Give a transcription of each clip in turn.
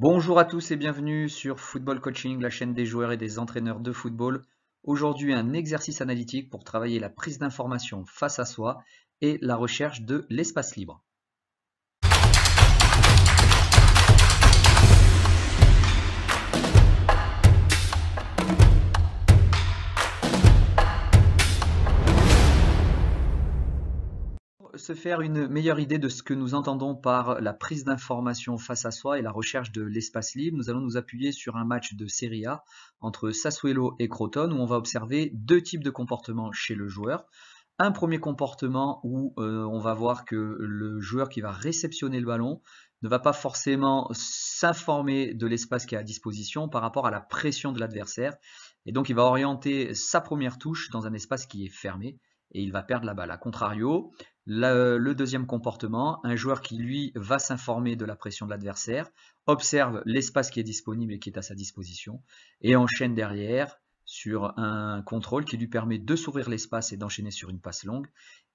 Bonjour à tous et bienvenue sur Football Coaching, la chaîne des joueurs et des entraîneurs de football. Aujourd'hui, un exercice analytique pour travailler la prise d'information face à soi et la recherche de l'espace libre. faire une meilleure idée de ce que nous entendons par la prise d'information face à soi et la recherche de l'espace libre, nous allons nous appuyer sur un match de Serie A entre Sassuolo et Croton où on va observer deux types de comportements chez le joueur. Un premier comportement où euh, on va voir que le joueur qui va réceptionner le ballon ne va pas forcément s'informer de l'espace qui est à disposition par rapport à la pression de l'adversaire. Et donc il va orienter sa première touche dans un espace qui est fermé et il va perdre la balle. A contrario, le, deuxième comportement, un joueur qui lui va s'informer de la pression de l'adversaire, observe l'espace qui est disponible et qui est à sa disposition, et enchaîne derrière sur un contrôle qui lui permet de s'ouvrir l'espace et d'enchaîner sur une passe longue.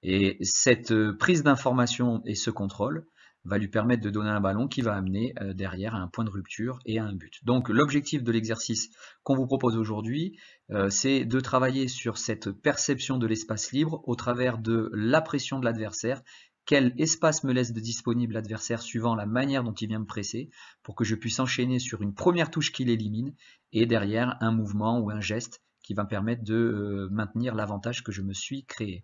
Et cette euh, prise d'information et ce contrôle va lui permettre de donner un ballon qui va amener euh, derrière à un point de rupture et à un but. Donc l'objectif de l'exercice qu'on vous propose aujourd'hui, euh, c'est de travailler sur cette perception de l'espace libre au travers de la pression de l'adversaire quel espace me laisse de disponible l'adversaire suivant la manière dont il vient me presser pour que je puisse enchaîner sur une première touche qu'il élimine et derrière un mouvement ou un geste qui va me permettre de euh, maintenir l'avantage que je me suis créé.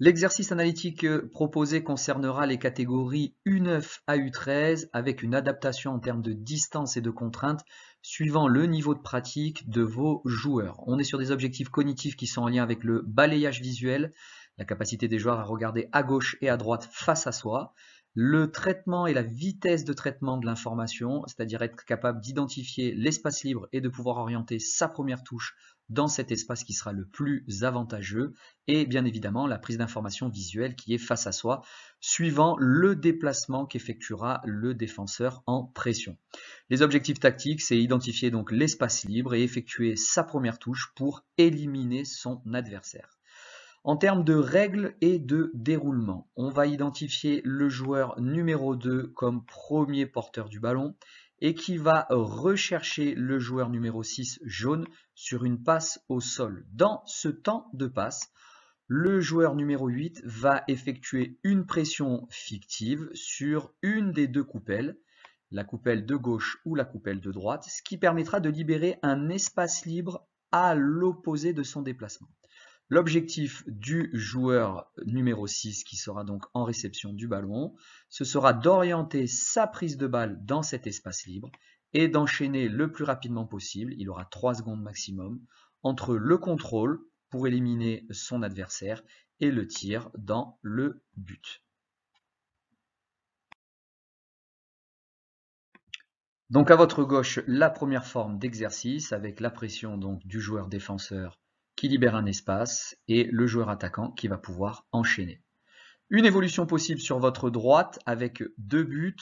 L'exercice analytique euh, proposé concernera les catégories U9 à U13 avec une adaptation en termes de distance et de contraintes suivant le niveau de pratique de vos joueurs. On est sur des objectifs cognitifs qui sont en lien avec le balayage visuel, la capacité des joueurs à regarder à gauche et à droite face à soi, le traitement et la vitesse de traitement de l'information, c'est-à-dire être capable d'identifier l'espace libre et de pouvoir orienter sa première touche dans cet espace qui sera le plus avantageux, et bien évidemment la prise d'information visuelle qui est face à soi, suivant le déplacement qu'effectuera le défenseur en pression. Les objectifs tactiques, c'est identifier donc l'espace libre et effectuer sa première touche pour éliminer son adversaire. En termes de règles et de déroulement, on va identifier le joueur numéro 2 comme premier porteur du ballon et qui va rechercher le joueur numéro 6 jaune sur une passe au sol. Dans ce temps de passe, le joueur numéro 8 va effectuer une pression fictive sur une des deux coupelles, la coupelle de gauche ou la coupelle de droite, ce qui permettra de libérer un espace libre à l'opposé de son déplacement. L'objectif du joueur numéro 6, qui sera donc en réception du ballon, ce sera d'orienter sa prise de balle dans cet espace libre et d'enchaîner le plus rapidement possible, il aura 3 secondes maximum, entre le contrôle pour éliminer son adversaire et le tir dans le but. Donc à votre gauche, la première forme d'exercice avec la pression donc du joueur défenseur qui libère un espace et le joueur attaquant qui va pouvoir enchaîner. Une évolution possible sur votre droite avec deux buts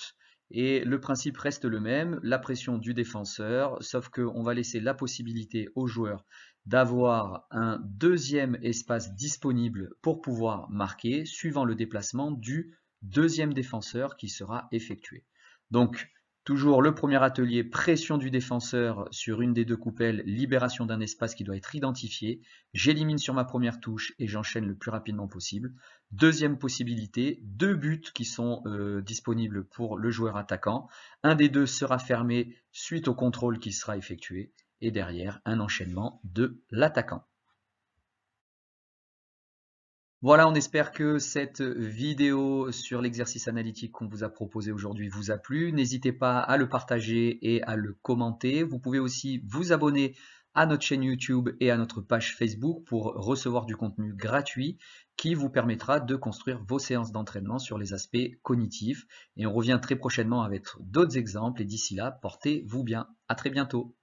et le principe reste le même, la pression du défenseur, sauf qu'on va laisser la possibilité au joueur d'avoir un deuxième espace disponible pour pouvoir marquer suivant le déplacement du deuxième défenseur qui sera effectué. Donc Toujours le premier atelier, pression du défenseur sur une des deux coupelles, libération d'un espace qui doit être identifié. J'élimine sur ma première touche et j'enchaîne le plus rapidement possible. Deuxième possibilité, deux buts qui sont euh, disponibles pour le joueur attaquant. Un des deux sera fermé suite au contrôle qui sera effectué. Et derrière, un enchaînement de l'attaquant. Voilà, on espère que cette vidéo sur l'exercice analytique qu'on vous a proposé aujourd'hui vous a plu. N'hésitez pas à le partager et à le commenter. Vous pouvez aussi vous abonner à notre chaîne YouTube et à notre page Facebook pour recevoir du contenu gratuit qui vous permettra de construire vos séances d'entraînement sur les aspects cognitifs. Et on revient très prochainement avec d'autres exemples. Et d'ici là, portez-vous bien. À très bientôt.